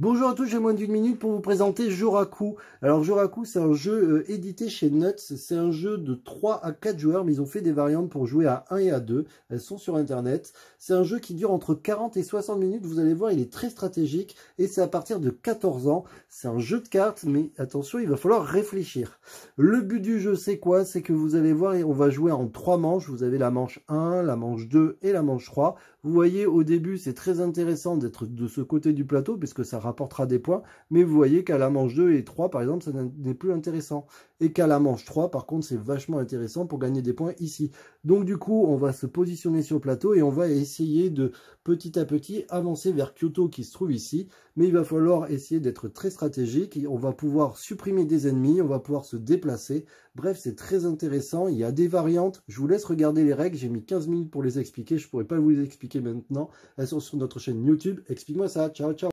Bonjour à tous, j'ai moins d'une minute pour vous présenter Joraku. Alors Joraku, c'est un jeu euh, édité chez Nuts, c'est un jeu de 3 à 4 joueurs, mais ils ont fait des variantes pour jouer à 1 et à 2, elles sont sur internet. C'est un jeu qui dure entre 40 et 60 minutes, vous allez voir, il est très stratégique, et c'est à partir de 14 ans. C'est un jeu de cartes, mais attention, il va falloir réfléchir. Le but du jeu, c'est quoi C'est que vous allez voir, on va jouer en 3 manches, vous avez la manche 1, la manche 2 et la manche 3. Vous voyez, au début, c'est très intéressant d'être de ce côté du plateau, puisque ça rapportera des points, mais vous voyez qu'à la manche 2 et 3, par exemple, ça n'est plus intéressant. Et qu'à la manche 3, par contre, c'est vachement intéressant pour gagner des points ici. Donc du coup, on va se positionner sur le plateau et on va essayer de petit à petit avancer vers Kyoto qui se trouve ici. Mais il va falloir essayer d'être très stratégique. on va pouvoir supprimer des ennemis, on va pouvoir se déplacer. Bref, c'est très intéressant. Il y a des variantes. Je vous laisse regarder les règles. J'ai mis 15 minutes pour les expliquer. Je ne pourrais pas vous les expliquer maintenant. Elles sont sur notre chaîne YouTube. Explique-moi ça. Ciao, ciao.